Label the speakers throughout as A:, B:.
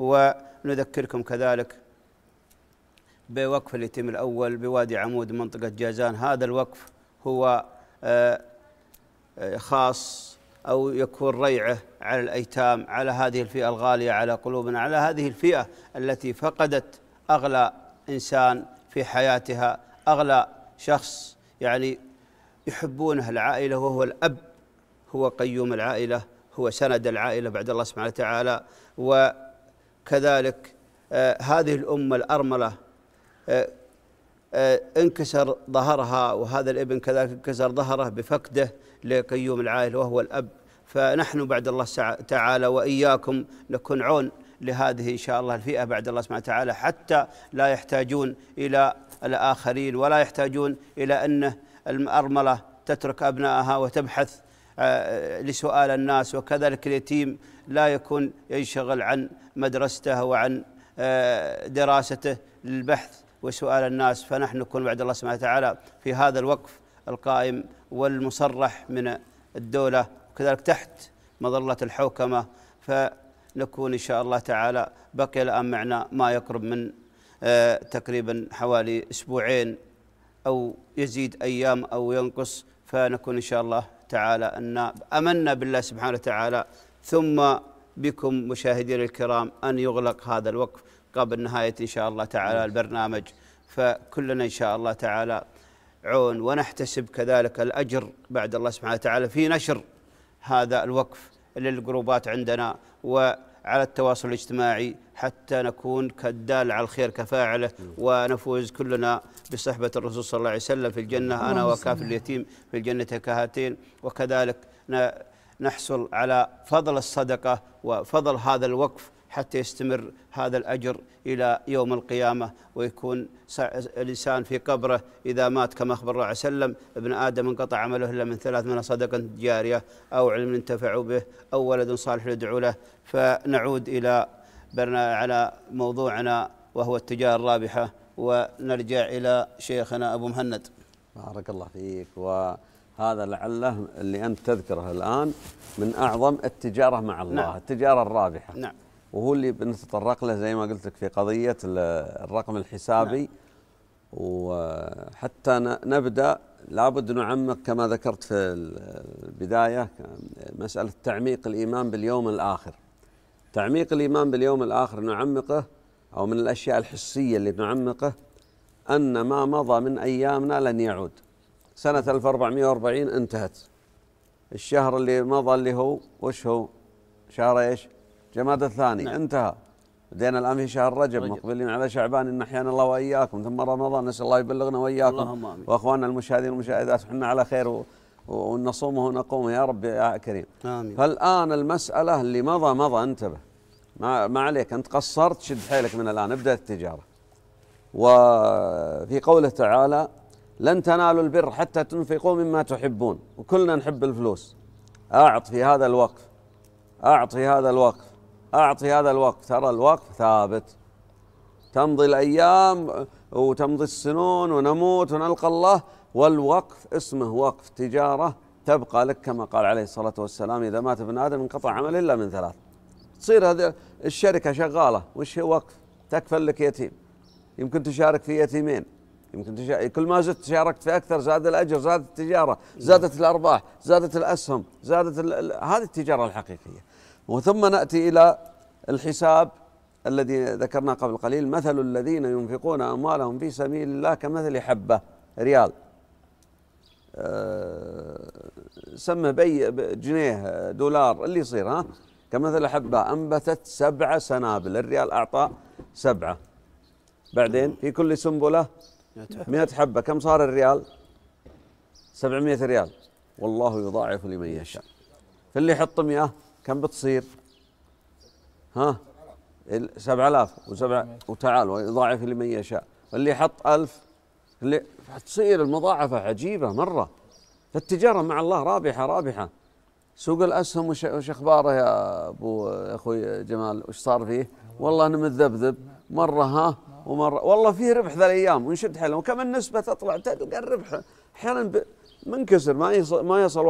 A: ونذكركم كذلك بوقف اليتيم الأول بوادي عمود منطقة جازان هذا الوقف هو آه، آه، خاص أو يكون ريعه على الأيتام على هذه الفئة الغالية على قلوبنا على هذه الفئة التي فقدت أغلى إنسان في حياتها أغلى شخص يعني يحبونه العائلة وهو الأب هو قيوم العائلة هو سند العائلة بعد الله سبحانه وتعالى و كذلك آه، هذه الأمة الأرملة آه، آه، انكسر ظهرها وهذا الابن كذلك انكسر ظهره بفقده لقيوم العائل وهو الأب فنحن بعد الله تعالى وإياكم نكون عون لهذه إن شاء الله الفئة بعد الله سبحانه وتعالى حتى لا يحتاجون إلى الآخرين ولا يحتاجون إلى أن الأرملة تترك أبنائها وتبحث آه، لسؤال الناس وكذلك اليتيم لا يكون ينشغل عن مدرسته وعن آه، دراسته للبحث وسؤال الناس فنحن نكون بعد الله سبحانه وتعالى في هذا الوقف القائم والمصرح من الدولة وكذلك تحت مظلة الحوكمة فنكون إن شاء الله تعالى بقي الآن معنا ما يقرب من آه، تقريبا حوالي أسبوعين أو يزيد أيام أو ينقص فنكون إن شاء الله تعالى أن أمنا بالله سبحانه وتعالى ثم بكم مشاهدين الكرام أن يغلق هذا الوقف قبل نهاية إن شاء الله تعالى نعم. البرنامج فكلنا إن شاء الله تعالى عون ونحتسب كذلك الأجر بعد الله سبحانه وتعالى في نشر هذا الوقف للجروبات عندنا وعلى التواصل الاجتماعي حتى نكون كالدال على الخير كفاعله ونفوز كلنا بصحبه الرسول صلى الله عليه وسلم في الجنه انا وكافر اليتيم في الجنه كهاتين وكذلك نحصل على فضل الصدقه وفضل هذا الوقف حتى يستمر هذا الأجر إلى يوم القيامة ويكون الإنسان في قبره إذا مات كما أخبر الله عليه وسلم ابن آدم انقطع عمله إلا من ثلاث من صدقة جارية أو علم ينتفع به أو ولد صالح يدعو له فنعود إلى على موضوعنا وهو التجارة الرابحة ونرجع إلى شيخنا أبو مهند بارك الله فيك وهذا لعله اللي أنت
B: تذكره الآن من أعظم التجارة مع الله نعم. التجارة الرابحة نعم وهو اللي بنتطرق له زي ما قلت لك في قضية الرقم الحسابي نعم. وحتى نبدأ لابد نعمق كما ذكرت في البداية مسألة تعميق الإيمان باليوم الآخر تعميق الإيمان باليوم الآخر نعمقه أو من الأشياء الحسية اللي نعمقه أن ما مضى من أيامنا لن يعود سنة 1440 انتهت الشهر اللي مضى اللي هو وش هو شهر ايش جماد الثاني نعم. انتهى بدينا الان في شهر رجب, رجب. مقبلين على شعبان ان احيانا الله واياكم ثم رمضان نسال الله يبلغنا واياكم واخواننا المشاهدين والمشاهدات احنا على خير ونصومه نقومه يا رب يا كريم آمين فالآن المسألة اللي مضى مضى انتبه ما, ما عليك أنت قصرت شد حيلك من الآن ابدأ التجارة وفي قوله تعالى لن تنالوا البر حتى تنفقوا مما تحبون وكلنا نحب الفلوس أعط في هذا الوقف أعط في هذا الوقف أعط في هذا الوقف ترى الوقف ثابت تمضي الأيام وتمضي السنون ونموت ونلقى الله والوقف اسمه وقف تجارة تبقى لك كما قال عليه الصلاة والسلام إذا مات ابن آدم انقطع عمل إلا من ثلاث تصير هذه الشركة شغالة وش هي وقف تكفل لك يتيم يمكن تشارك في يتيمين يمكن تشارك كل ما زدت شاركت في اكثر زاد الاجر زادت التجاره زادت الارباح زادت الاسهم زادت ال... هذه التجاره الحقيقيه وثم ناتي الى الحساب الذي ذكرناه قبل قليل مثل الذين ينفقون اموالهم في سبيل الله كمثل حبه ريال آه، سمى بي جنيه دولار اللي يصير ها كمثل حبة أنبتت سبعة سنابل الريال أعطى سبعة بعدين في كل سنبلة مئة حبة كم صار الريال سبعمائة ريال والله يضاعف لمن يشاء فاللي يحط مئة كم بتصير ها سبعة آلاف وسبعة وتعال ويضاعف لمن يشاء واللي يحط ألف تصير المضاعفة عجيبة مرة فالتجارة مع الله رابحة رابحة سوق الأسهم وش, أخباره يا أبو أخوي جمال وش صار فيه والله أنا متذبذب مرة ها ومرة والله فيه ربح ذا الأيام ونشد حيلنا وكم النسبة تطلع تقل الربح أحيانا منكسر ما يصل ما يصل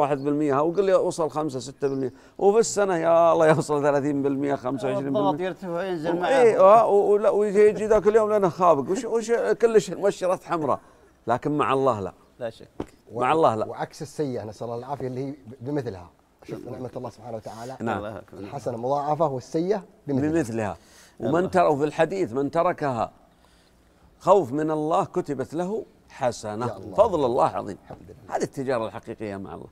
B: 1% او قل لي وصل 5 6% وفي السنه يا الله يوصل 30% 25% الضغط
A: يرتفع وينزل معه اي
B: ويجي يجي ذاك اليوم لانه خابق وش وش كلش مؤشرات حمراء لكن مع الله لا لا شك مع الله لا
C: وعكس السيئه نسال الله العافيه اللي هي بمثلها شوف نعمه الله سبحانه وتعالى نعم الحسنه مضاعفه والسيئه
B: بمثلها, بمثلها. ومن ترى في الحديث من تركها خوف من الله كتبت له حسنة الله. فضل الله عظيم هذه التجارة الحقيقية مع الله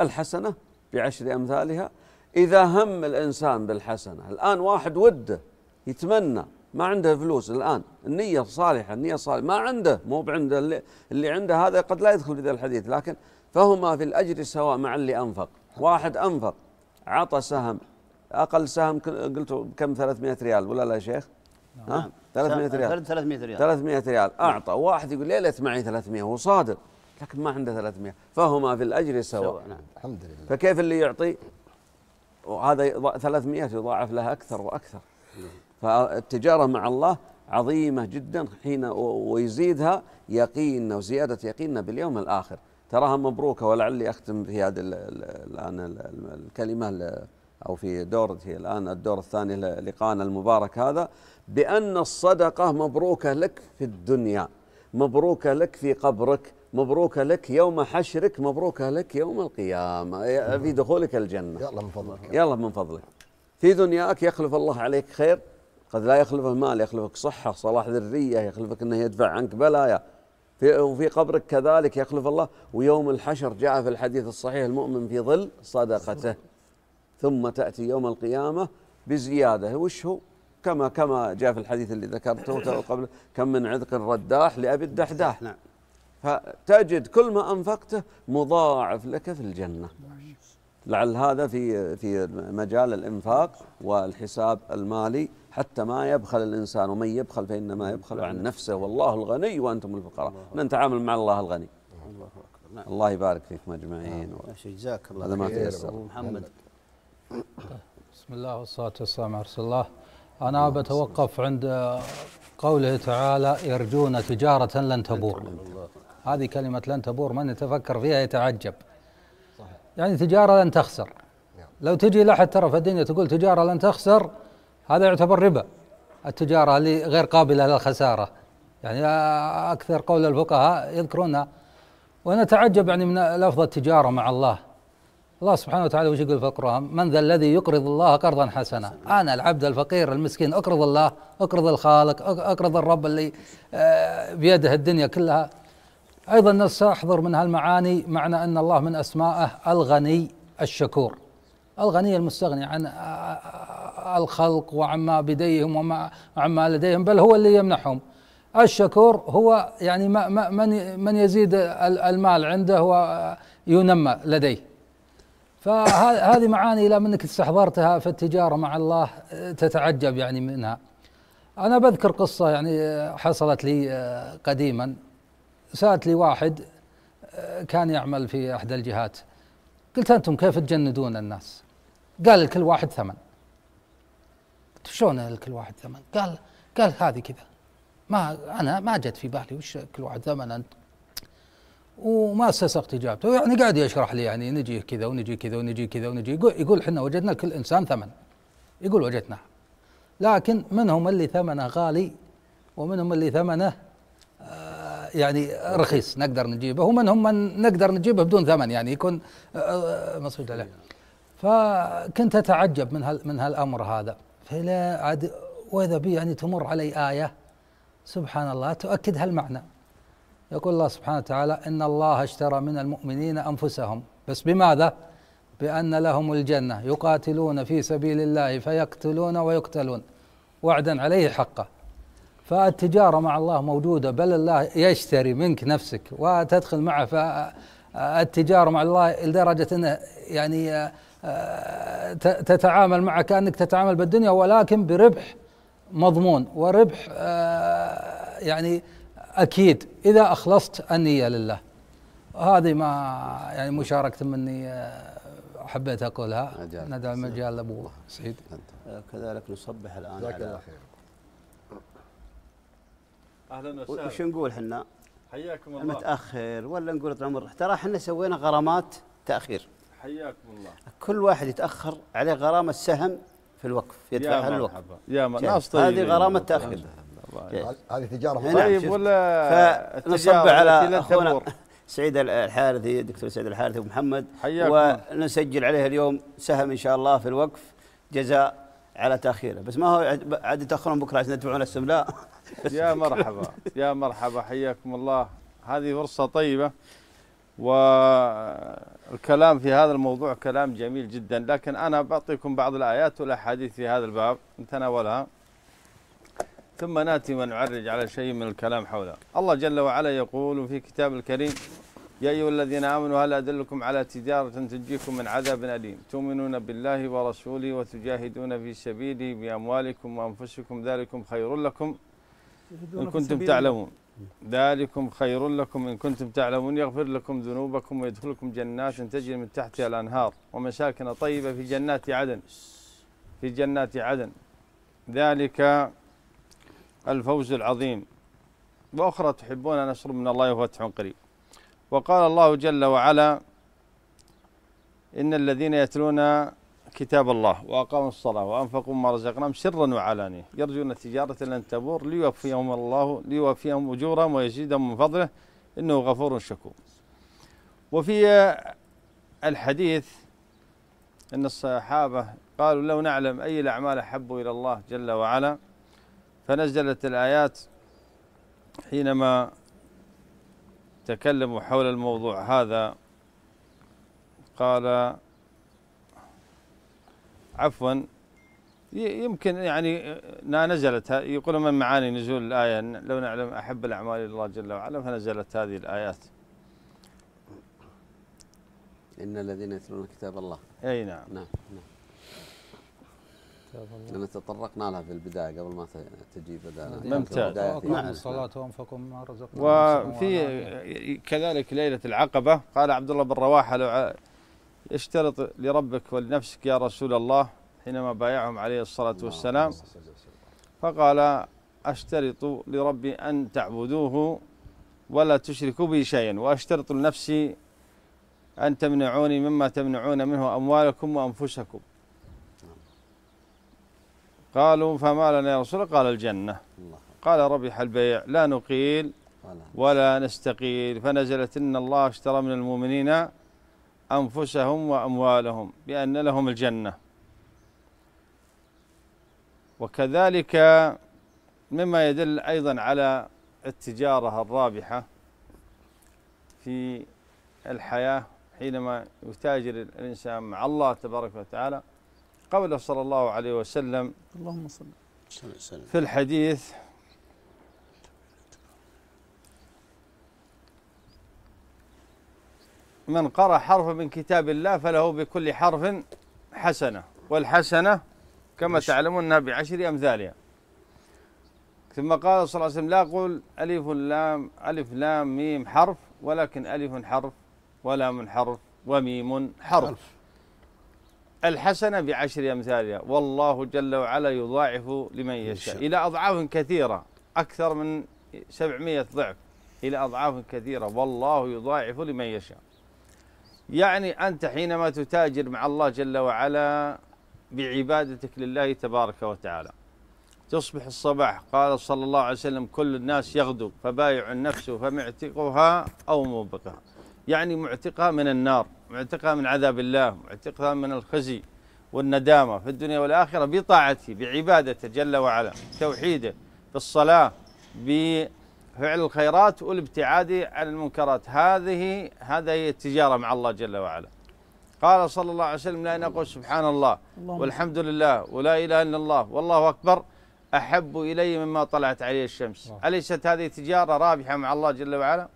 B: الحسنة بعشر أمثالها إذا هم الإنسان بالحسنة الآن واحد وده يتمنى ما عنده فلوس الآن النية صالحة النية صالحة ما عنده مو بعنده اللي, اللي عنده هذا قد لا يدخل في ذا الحديث لكن فهما في الأجر سواء مع اللي أنفق واحد أنفق عطى سهم أقل سهم قلت كم 300 ريال ولا لا يا شيخ نعم 300 ريال 300 ريال 300 ريال نعم. اعطى واحد يقول ليه ليت معي 300 هو صادق لكن ما عنده 300 فهما في الاجر سواء نعم الحمد لله فكيف اللي يعطي وهذا 300 يضاعف لها اكثر واكثر فالتجاره مع الله عظيمه جدا حين ويزيدها يقيننا وزياده يقيننا باليوم الاخر تراها مبروكه ولعلي اختم في هذه الان الكلمه أو في دورته الآن الدور الثاني لقائنا المبارك هذا بأن الصدقة مبروكة لك في الدنيا مبروكة لك في قبرك مبروكة لك يوم حشرك مبروكة لك يوم القيامة نعم. في دخولك الجنة يلا من فضلك يلا من فضلك في دنياك يخلف الله عليك خير قد لا يخلفه مال يخلفك صحة صلاح ذرية يخلفك أنه يدفع عنك بلايا في وفي قبرك كذلك يخلف الله ويوم الحشر جاء في الحديث الصحيح المؤمن في ظل صدقته ثم تأتي يوم القيامة بزيادة وش هو كما كما جاء في الحديث اللي ذكرته قبل كم من عذق الرداح لأبي الدحداح نعم فتجد كل ما أنفقته مضاعف لك في الجنة لعل هذا في في مجال الإنفاق والحساب المالي حتى ما يبخل الإنسان ومن يبخل فإنما يبخل عن نفسه والله الغني وأنتم الفقراء نتعامل مع الله الغني الله أكبر نعم. الله يبارك فيكم أجمعين نعم. جزاك الله خير
A: ما محمد
D: بسم الله والصلاة والسلام على رسول الله أنا بتوقف عند قوله تعالى يرجون تجارة لن تبور هذه كلمة لن تبور من يتفكر فيها يتعجب يعني تجارة لن تخسر لو تجي لحد ترى في الدنيا تقول تجارة لن تخسر هذا يعتبر ربا التجارة اللي غير قابلة للخسارة يعني أكثر قول الفقهاء يذكرونها ونتعجب يعني من لفظ التجارة مع الله الله سبحانه وتعالى وش يقول في القرآن من ذا الذي يقرض الله قرضا حسنا أنا العبد الفقير المسكين أقرض الله أقرض الخالق أقرض الرب اللي آه، بيده الدنيا كلها أيضا نستحضر من هالمعاني معنى أن الله من أسمائه الغني الشكور الغني المستغني عن آه، آه، الخلق وعما بديهم وما عما لديهم بل هو اللي يمنحهم الشكور هو يعني من من يزيد المال عنده وينمى لديه فهذه معاني لما انك استحضرتها في التجاره مع الله تتعجب يعني منها. انا بذكر قصه يعني آه، حصلت لي آه، قديما سالت لي واحد آه، كان يعمل في احدى الجهات قلت انتم كيف تجندون الناس؟ قال لكل واحد ثمن. قلت شلون لكل واحد ثمن؟ قال قال هذه كذا ما انا ما جت في بالي وش كل واحد ثمن انت وما استسقت اجابته يعني قاعد يشرح لي يعني نجي كذا ونجي كذا ونجي كذا ونجي يقول احنا وجدنا كل انسان ثمن يقول وجدناه لكن منهم اللي ثمنه غالي ومنهم اللي ثمنه آه يعني رخيص نقدر نجيبه ومنهم من نقدر نجيبه بدون ثمن يعني يكون آه, آه، مصيده عليه فكنت اتعجب من هال من هالامر هذا فلا عاد واذا بي يعني تمر علي ايه سبحان الله تؤكد هالمعنى يقول الله سبحانه وتعالى إن الله اشترى من المؤمنين أنفسهم بس بماذا؟ بأن لهم الجنة يقاتلون في سبيل الله فيقتلون ويقتلون وعدا عليه حقا فالتجارة مع الله موجودة بل الله يشتري منك نفسك وتدخل معه فالتجارة مع الله لدرجة أنه يعني آه، تتعامل معه كأنك تتعامل بالدنيا ولكن بربح مضمون وربح آه، يعني اكيد اذا اخلصت النيه لله هذه ما يعني مشاركه مني حبيت اقولها ندى المجال
A: لابو سعيد آه، كذلك نصبح الان جزاك الله
E: خير اهلا وسهلا وش
A: نقول احنا؟ حياكم الله متاخر ولا نقول طال عمرك ترى احنا سوينا غرامات تاخير
E: حياكم الله
A: كل واحد يتاخر عليه غرامه سهم في الوقف يدفعها الوقف يا مرحبا هذه غرامه تاخير
C: إيه. هذه تجاره طيب ولا فنصب
A: على اخونا سعيد الحارثي الدكتور سعيد الحارثي ابو محمد حياكم ونسجل عليه اليوم سهم ان شاء الله في الوقف جزاء على تاخيره بس ما هو
E: عاد يتاخرون بكره عشان يدفعون السملاء يا مرحبا يا مرحبا حياكم الله هذه فرصه طيبه والكلام في هذا الموضوع كلام جميل جدا لكن انا بعطيكم بعض الايات والاحاديث في هذا الباب نتناولها ثم ناتي ونعرج على شيء من الكلام حوله الله جل وعلا يقول في كتاب الكريم يا أيها الذين آمنوا هل أدلكم على تجارة تنجيكم من عذاب أليم تؤمنون بالله ورسوله وتجاهدون في سبيله بأموالكم وأنفسكم ذلكم خير لكم إن كنتم تعلمون ذلكم خير لكم إن كنتم تعلمون يغفر لكم ذنوبكم ويدخلكم جنات تجري من تحتها الأنهار ومساكن طيبة في جنات عدن في جنات عدن ذلك الفوز العظيم وأخرى تحبون أن أشرب من الله وفتح قريب وقال الله جل وعلا إن الذين يتلون كتاب الله وأقاموا الصلاة وأنفقوا ما رزقناهم سرا وعلانية يرجون تجارة لن تبور ليوفيهم الله ليوفيهم أجورهم ويزيدهم من فضله إنه غفور شكور وفي الحديث أن الصحابة قالوا لو نعلم أي الأعمال أحب إلى الله جل وعلا فنزلت الآيات حينما تكلموا حول الموضوع هذا قال عفوا يمكن يعني نزلت يقول من معاني نزول الآية لو نعلم أحب الأعمال الله جل وعلا فنزلت هذه الآيات
B: إن الذين يتلون كتاب الله أي نعم نعم, نعم. لما تطرقنا لها في البدايه قبل ما تجي بدايه
D: ممتاز نعم الصلاه وانفقوا مما رزقكم وفي
E: كذلك ليله العقبه قال عبد الله بن رواحه لو اشترط لربك ولنفسك يا رسول الله حينما بايعهم عليه الصلاه والسلام فقال اشترط لربي ان تعبدوه ولا تشركوا به شيئا واشترط لنفسي ان تمنعوني مما تمنعون منه اموالكم وانفسكم قالوا فما لنا يا رسول الله قال الجنة الله. قال ربح البيع لا نقيل ولا نستقيل فنزلت إن الله اشترى من المؤمنين أنفسهم وأموالهم بأن لهم الجنة وكذلك مما يدل أيضا على التجارة الرابحة في الحياة حينما يتاجر الإنسان مع الله تبارك وتعالى قوله صلى الله عليه وسلم اللهم صل وسلم في الحديث من قرأ حرفا من كتاب الله فله بكل حرف حسنة والحسنة كما تعلمون أنها بعشر أمثالها ثم قال صلى الله عليه وسلم لا أقول ألف لام ألف لام ميم حرف ولكن ألف حرف ولام حرف وميم حرف, حرف. الحسنة بعشر أمثالها والله جل وعلا يضاعف لمن يشاء إلى أضعاف كثيرة أكثر من 700 ضعف إلى أضعاف كثيرة والله يضاعف لمن يشاء يعني أنت حينما تتاجر مع الله جل وعلا بعبادتك لله تبارك وتعالى تصبح الصباح قال صلى الله عليه وسلم كل الناس يغدو فبايع النفس فمعتقها أو موبقها يعني معتقة من النار معتقة من عذاب الله معتقة من الخزي والندامة في الدنيا والآخرة بطاعته بعبادته جل وعلا توحيده بالصلاة بفعل الخيرات والابتعاد عن المنكرات هذه هذا هي التجارة مع الله جل وعلا قال صلى الله عليه وسلم لا نقول سبحان الله والحمد لله ولا إله إلا الله والله أكبر أحب إلي مما طلعت عليه الشمس أليست هذه تجارة رابحة مع الله جل وعلا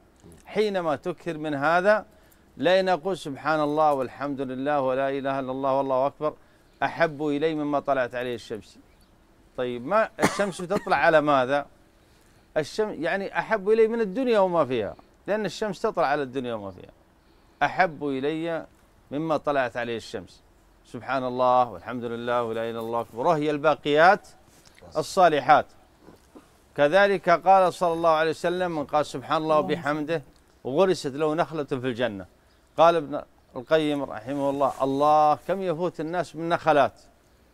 E: حينما تكثر من هذا لا نقول سبحان الله والحمد لله ولا إله إلا الله والله أكبر أحب إلي مما طلعت عليه الشمس طيب ما الشمس تطلع على ماذا الشمس يعني أحب إلي من الدنيا وما فيها لأن الشمس تطلع على الدنيا وما فيها أحب إلي مما طلعت عليه الشمس سبحان الله والحمد لله ولا إله إلا الله وهي الباقيات الصالحات كذلك قال صلى الله عليه وسلم من قال سبحان الله وبحمده وغرست له نخلة في الجنة قال ابن القيم رحمه الله الله كم يفوت الناس من نخلات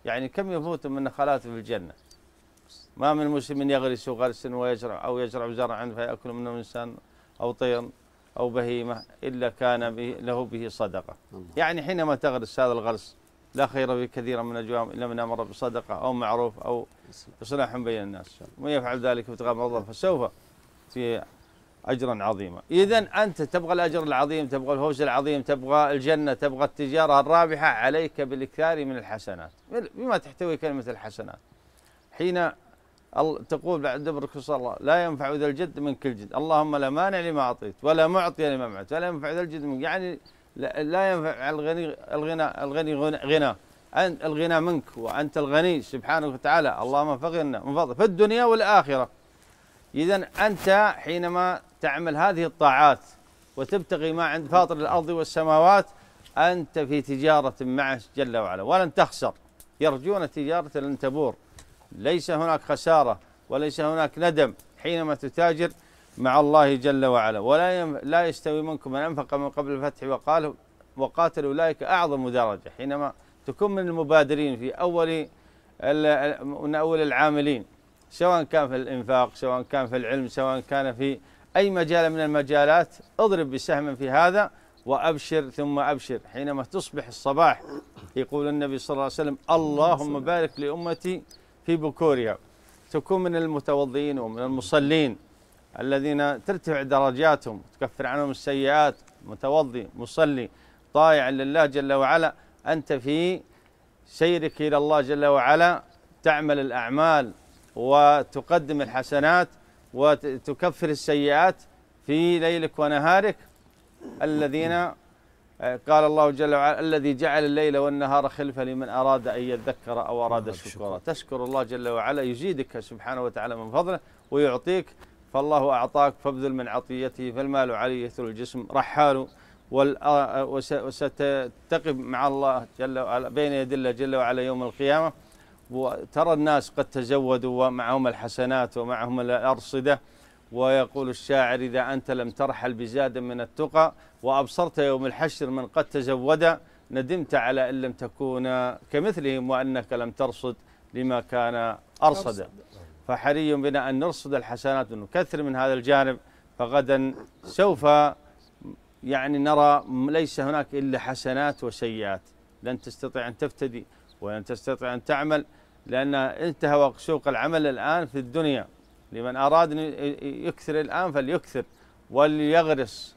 E: يعني كم يفوت من نخلات في الجنة ما من مسلم يغرس غرسا ويزرع أو يزرع زرعا فيأكل منه إنسان أو طير أو بهيمة إلا كان به له به صدقة يعني حينما تغرس هذا الغرس لا خير بكثير من أجوام إلا من أمر بصدقة أو معروف أو إصلاح بين الناس ومن يفعل ذلك ابتغاء مرضى فسوف في أجرا عظيما إذا أنت تبغى الأجر العظيم تبغى الفوز العظيم تبغى الجنة تبغى التجارة الرابحة عليك بالإكثار من الحسنات بما تحتوي كلمة الحسنات حين تقول بعد دبر صلى الله لا ينفع ذا الجد من كل جد اللهم لا مانع لما أعطيت ولا معطي لما منعت ولا ينفع ذا الجد من يعني لا ينفع الغني الغنى الغني غنى أنت الغنى منك وأنت الغني سبحانه وتعالى اللهم فقرنا من فضلك في الدنيا والآخرة إذا أنت حينما تعمل هذه الطاعات وتبتغي ما عند فاطر الأرض والسماوات أنت في تجارة معه جل وعلا ولن تخسر يرجون تجارة لن تبور ليس هناك خسارة وليس هناك ندم حينما تتاجر مع الله جل وعلا ولا يم لا يستوي منكم من انفق من قبل الفتح وقال وقاتل اولئك اعظم درجه حينما تكون من المبادرين في اول من اول العاملين سواء كان في الانفاق سواء كان في العلم سواء كان في اي مجال من المجالات اضرب بسهم في هذا وابشر ثم ابشر حينما تصبح الصباح يقول النبي صلى الله عليه وسلم اللهم بارك لامتي في بكورها تكون من المتوضئين ومن المصلين الذين ترتفع درجاتهم تكفر عنهم السيئات متوضي مصلي طائع لله جل وعلا أنت في سيرك إلى الله جل وعلا تعمل الأعمال وتقدم الحسنات وتكفر السيئات في ليلك ونهارك الذين قال الله جل وعلا الذي جعل الليل والنهار خلفة لمن أراد أن يذكر أو أراد شكرا تشكر الله جل وعلا يزيدك سبحانه وتعالى من فضله ويعطيك فالله أعطاك فابذل من عطيته فالمال علي يثل الجسم رحال وستتقب مع الله جل وعلا بين يدي الله جل وعلا يوم القيامة وترى الناس قد تزودوا ومعهم الحسنات ومعهم الأرصدة ويقول الشاعر إذا أنت لم ترحل بزاد من التقى وأبصرت يوم الحشر من قد تزود ندمت على أن لم تكون كمثلهم وأنك لم ترصد لما كان أرصدا فحري بنا أن نرصد الحسنات ونكثر من هذا الجانب فغدا سوف يعني نرى ليس هناك إلا حسنات وسيئات لن تستطيع أن تفتدي ولن تستطيع أن تعمل لأن انتهى سوق العمل الآن في الدنيا لمن أراد أن يكثر الآن فليكثر وليغرس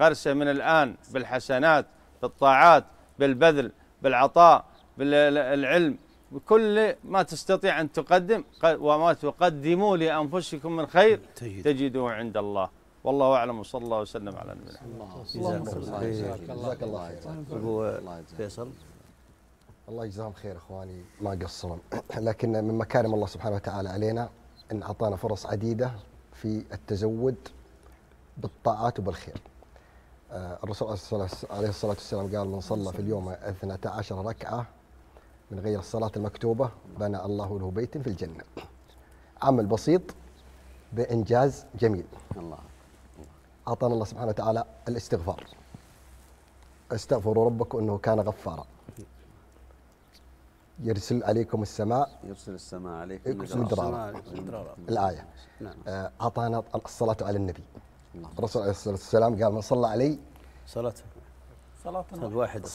E: غرسه من الآن بالحسنات بالطاعات بالبذل بالعطاء بالعلم بكل ما تستطيع أن تقدم وما تقدموا لأنفسكم من خير طيب. تجدوه عند الله والله أعلم وصلى الله وسلم على نبينا محمد جزاك الله خير أبو فيصل
C: الله يجزاهم خير اخواني ما قصروا لكن من مكارم الله سبحانه وتعالى علينا ان اعطانا فرص عديده في التزود بالطاعات وبالخير. آه، الرسول عليه الصلاه والسلام قال من صلى في اليوم 12 ركعه من غير الصلاة المكتوبة بنى الله له بيت في الجنة عمل بسيط بإنجاز جميل الله أعطانا الله سبحانه وتعالى الاستغفار استغفروا ربكم إنه كان غفارا يرسل عليكم السماء يرسل السماء عليكم مدرارا الآية نعم. آه، أعطانا الصلاة على النبي الله. الرسول عليه الصلاة والسلام قال من صلى علي
A: صلاة صلاة واحدة